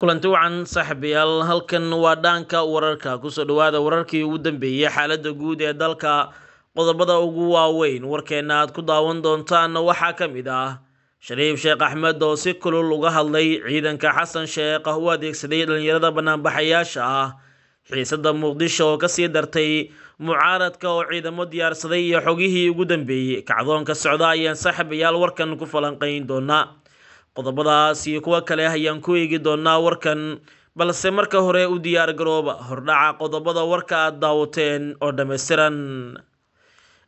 kulanti wacan saaxiibayaal halkan waa dhaanka wararka kusoo dhawaada wararkii ugu dambeeyey xaaladda guud ee dalka qodobada ugu waaweyn warkeenna aad ku daawan doontaan waxaa ka mid ah shariif sheekh axmed oo si kulul uga hadlay ciidanka xasan sheekh ah u adeegsaday dhallinyarada banaanbaxayaasha ah xiisadda muqdisho oo kasii dartay mucaaradka oo ciidamo diyaarsaday iyo xogihii ugu dambeeyey kacdoonka socda ayaan saaxiibayaal warkan ku falanqayn doonaa qodobadaas iyo kuwo kale ayaan ku eegi doonaa warkan balse marka hore u diyaargarooba hordhaca qodobada warka aad daawateen oo dhammaystiran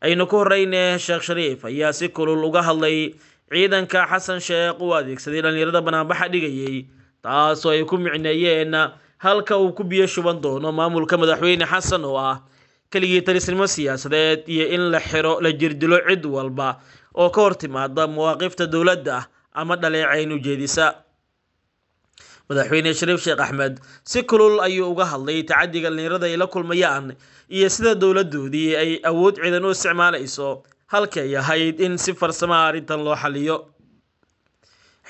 aynu ku horeyne sheekh shariif ayaa si kulul uga hadlay ciidanka xasan sheekh uu adeegsaday dhallinyarada banaanbaxa dhigayay taasoo ay ku micneeyeen halka uu ku biyo shuban doono maamulka madaxweyne xasan oo ah keligii talisnimo siyaasadeed iyo in la xiro la jirdilo cid walba oo ka hortimaada timaada mawaaqifta dowladda ah ama dhaleecayn ujeedisa madaxweyne shariif sheekh axmed si kulul ayuu uga hadlay tacadiga dhallinyarada ay la kulmayaan iyo sida dowladoodii ay awood ciidan u isticmaalayso halkii ahayd in si farsamaha arrintan loo xaliyo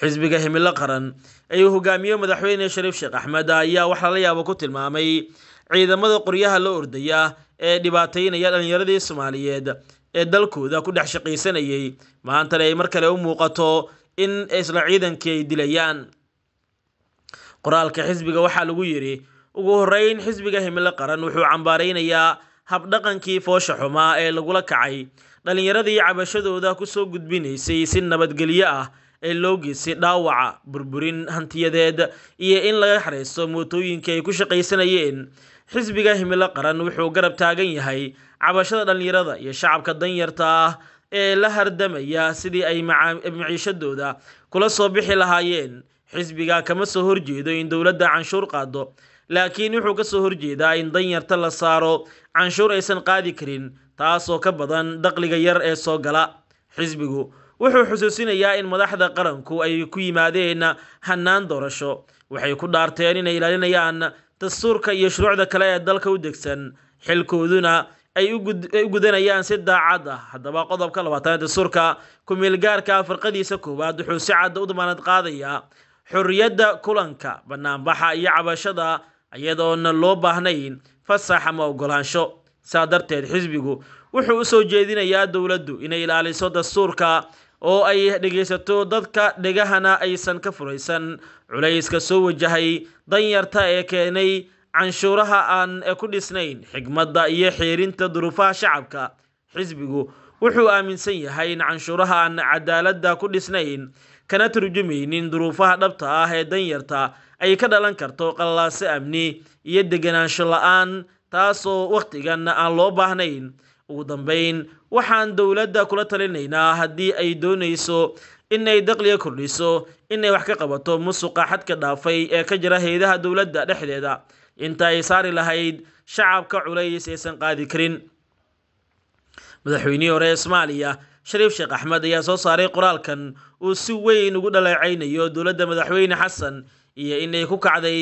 xisbiga himilo qaran ee uu hogaamiyo madaxweyne shariif sheekh axmed ayaa wax lala yaabo ku tilmaamay ciidamada qoryaha la ordaya ee dhibaataynaya dhallinyaradii soomaaliyeed ee dalkooda ku dhex shaqaysanayay maantana ay mar kale u muuqato in isla ciidankii ay dilayaan qoraalka xisbiga waxaa lagu yidhi ugu horreyn xisbiga himilo qaran wuxuu cambaaraynayaa habdhaqankii foosha xumaa ee lagula kacay dhallinyaradii cabashadooda kusoo gudbinaysay si nabadgelyo ah ee loo geysay dhaawaca burburin hantiyadeed iyo in laga xareysto mootooyinkai ay ku shaqaysanayeen xisbiga himilo qaran wuxuu garab taagan yahay cabashada dhallinyarada iyo shacabka danyarta ah ee la hardamaya sidii ay miciishadooda kula soo bixi lahaayeen xisbiga kama soo horjeedo in dowladda canshuur qaado laakiin wuxuu ka soo horjeedaa in danyarta la saaro canshuur aysan qaadi karin taasoo ka badan daqliga yar ee soo gala xisbigu wuxuu xusuusinayaa in madaxda qaranku ay ku yimaadeen hannaan doorasho waxay ku dhaarteen inay ilaalinayaan dastuurka iyo shuruucda kale ee dalka u degsan xilkooduna ay u gudanayaan si daacad ah haddaba qodobka labaatanaad dastuurka kumeelgaarka ah, farqadiisa koowaad wuxuu si cadda u damaanad qaadayaa xorriyadda kulanka banaanbaxa iyo cabashada iyadoona loo baahnayn fasax ama ogolaansho saa darteed xisbigu wuxuu u soo jeedinayaa dowladdu inay ilaaliso dastuurka oo ay dhegaysato dadka dhegahana aysan ka furaysan culayska soo wajahay danyarta ee keenay canshuuraha aan ku dhisnayn xigmadda iyo xiirinta duruufaha shacabka xisbigu wuxuu aaminsan yahay in canshuuraha aan cadaaladda ku dhisnayn kana turjumaynin duruufaha dhabta ah ee danyarta ay ka dhalan karto qallaase amni iyo deganaansho la-aan taasoo wakhtigan aan loo baahnayn ugu dambeyn waxaan dowladda kula talinaynaa haddii ay doonayso inay daqliga kordhiso inay wax ka qabato musuqa xadka dhaafay ee ka jira hay-adaha dowladda dhexdeeda inta ay saari lahayd shacabka culays aysan qaadi karin madaxweynihii hore ee soomaaliya shariif sheekh axmed ayaa soo saaray qoraalkan uu si weyn ugu dhaleecaynayo dowladda madaxweyne xasan iyo inay ku kacday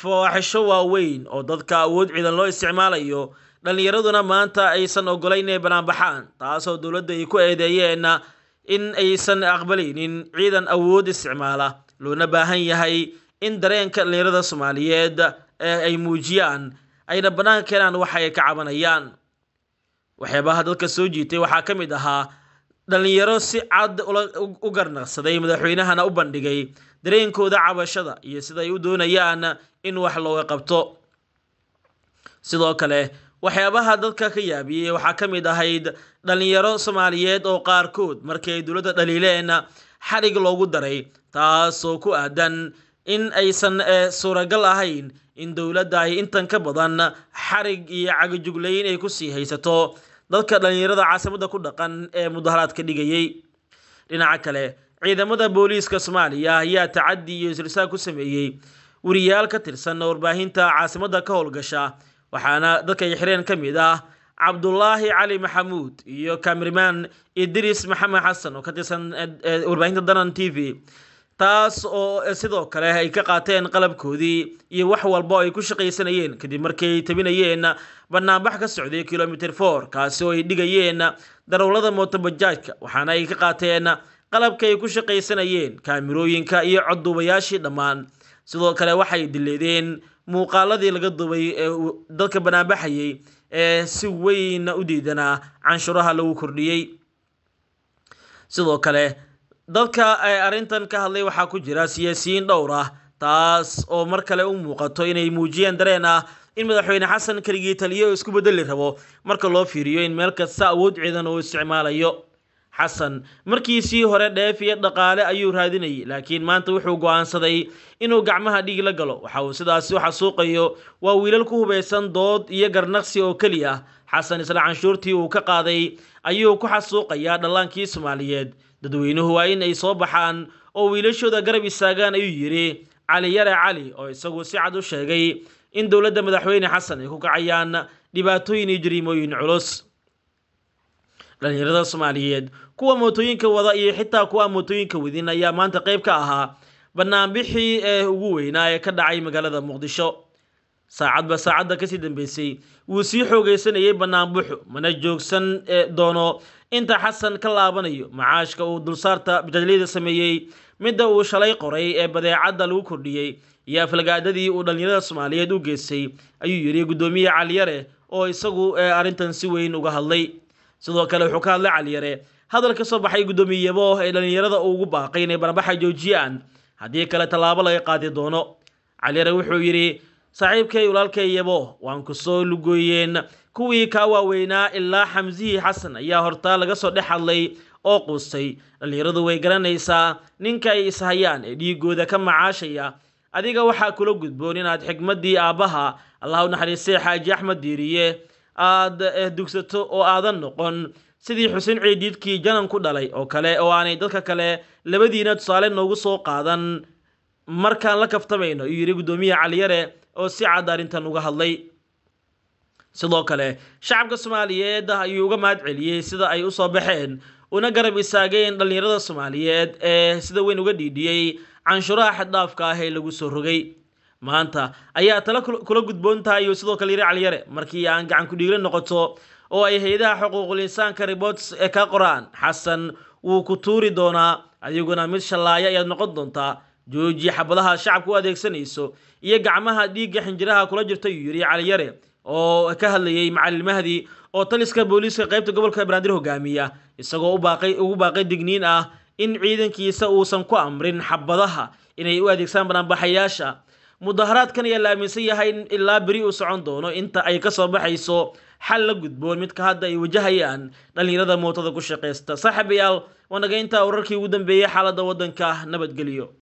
faaxisho waaweyn oo dadka awood ciidan loo isticmaalayo dhallinyaraduna maanta aysan ogolayn inay banaanbaxaan taasoo dowladda ay ku eedeeyeenna in aysan aqbalaynin ciidan awood isticmaala loona baahan yahay in dareenka dhallinyarada soomaaliyeed ee ay muujiyaan ayna bannaanka keenaan waxa ay ka cabanayaan waxyaabaha dadka soo jiitay waxaa ka mid ahaa dhallinyaro si cad u garnaqsaday madaxweynahana u bandhigay dareenkooda cabashada iyo sida ay u doonayaan in wax looga qabto sidoo kale waxyaabaha dadka ka yaabiyey waxaa ka mid ahayd dhallinyaro soomaaliyeed oo qaarkood markii ay dowladda dhaliileen xarig loogu daray taasoo ku aadan in aysan eh, suuragal ahayn in dowladda ay intan ka badan xarig iyo cagajugleey inay kusii haysato dadka dhallinyarada caasimada ku dhaqan ee mudaharaadka dhigayey dhinaca kale ciidamada booliiska soomaaliya ayaa tacadi iyo isirsaag ku sameeyey wariyaal ka tirsan warbaahinta caasimada ka howlgasha waxaana dadka ay xireen ka mid ah cabdulaahi cali maxamuud iyo kamerman idris maxamed xasan oo ka tirsan eh, eh, warbaahinta danan t v taas oo sidoo kale ay ka qaateen qalabkoodii iyo wax walbo ay ku shaqaysanayeen kadib markay tabinayeen banaanbax ka socday kilomiter for kaasi oo ay dhigayeen darowlada mootobajaajka waxaana ay ka qaateen qalabka ay ku shaqaysanayeen kaamirooyinka iyo codduubayaashii dhammaan sidoo kale waxay dileedeen muuqaaladii laga dubay ee dadka banaanbaxayay ee si weyn u diidanaa canshuraha lagu kordhiyey sidoo kale dadka ay arrintan ka hadlay waxaa ku jira siyaasiyiin dhowr ah taas oo mar kale u muuqato inay muujiyeen dareen ah in madaxweyne xasan keligii taliyo oo isku bedeli rabo marka loo fiiriyo in meel kasta awood ciidan uu isticmaalayo xasan markiisii hore dheef iyo dhaqaale ayuu raadinayay laakiin maanta wuxuu go'aansaday inuu gacmaha dhiig la galo waxa uu sidaasi u xasuuqayo waa wiilal ku hubaysan dood iyo garnaqsi oo keli ah xasan isla canshuurtii uu ka qaaday ayuu ku xasuuqayaa dhallaankii soomaaliyeed dadweynuhu waa in ay soo baxaan oo wiilashooda garab istaagaan ayuu yidhi cali yare cali oo isagu si cad u sheegay in dowladda madaxweyne xasan ay ku kacayaan dhibaatooyin iyo jariimooyin culus dhallinyarada soomaaliyeed kuwa mootooyinka wada iyo xitaa kuwa mootooyinka wadin ayaa maanta qayb ka ahaa banaanbixii ee ugu weynaa ee ka dhacay magaalada muqdisho saacadba saacadda kasii dambeysay wuu sii xoogeysanayay banaanbuxu mana joogsan eh, doono inta xasan ka laabanayo macaashka uu dulsaarta bajaalyada sameeyey midda uu shalay qoray ee badeecadda lagu kordhiyey iyo aflagaadadii uu dhallinyarada soomaaliyeed u geystay ayuu yidhi guddoomiye caliyare oo isagu ee eh, arrintan si weyn uga hadlay sidoo kale wuxuu ka hadlay caliyare hadal ka soo baxay guddoomiye guddoomiyyabo ee dhallinyarada ugu baaqay inay barbaxa joojiyaan haddii kale tallaabo laga qaadi doono caliyare wuxuu yidhi saaxiibkay walaalkay yabo waan ku soo lugooyeen kuwii kaa waaweynaa ilaa xamsihii xasan ayaa hortaa laga soo dhex hadlay oo quustay dhallinyaradu way garanaysaa ninka ay ishayaan ee dhiigooda ka macaashaya adiga waxaa kula gudboon inaad xigmaddii aabbaha allah u naxariistay xaaji axmed diiriye aad eh, dugsato oo aadan noqon sidii xusin ciidiidkii janan ku dhalay oo kale oo aanay dadka kale labadiina tusaale noogu soo qaadan markaan la kaftamayno iyuu yidhi guddoomiye caliyare oo si cad arrintan uga hadlay sidoo kale shacabka soomaaliyeed ayuu uga mahad celiyey sida ay usoo baxeen una garab istaageen dhallinyarada soomaaliyeed ee sida weyn uga dhiidhiyey canshuraha xaddhaafka ah ee lagu soo rogay maanta ayaa tala kula gudboontahay uu sidoo kale yiri caliyare markii aan gacan ku kudhiigla noqoto oo ay hay-adaha xuquuqul insaanka riboorts ee ka qoraan xasan wuu ku tuuri doonaa adiguna mid shallaaya ayaad noqon doontaa jooji xabadaha shacabka u adeegsanayso iyo gacmaha dhiigga xinjiraha kula jirta yuu yiri caliyare oo ka hadlayay macalilmahdi oo taliska booliiska qaybta gobolka banaadir hogaamiya isagoo ugu baaqay digniin ah in ciidankiisa uusan ku amrin xabadaha inay u adeegsaan banaanbaxayaasha mudaharaadkan ayaa la aaminsan yahay in ilaa beri uu socon doono inta ay ka soo baxayso xal la gudboon midka hadda ay wajahayaan dhallinyarada mootada ku shaqaysta saaxiibayaal waa naga intaa wararkii ugu dambeeyey xaaladda waddanka nabadgelyo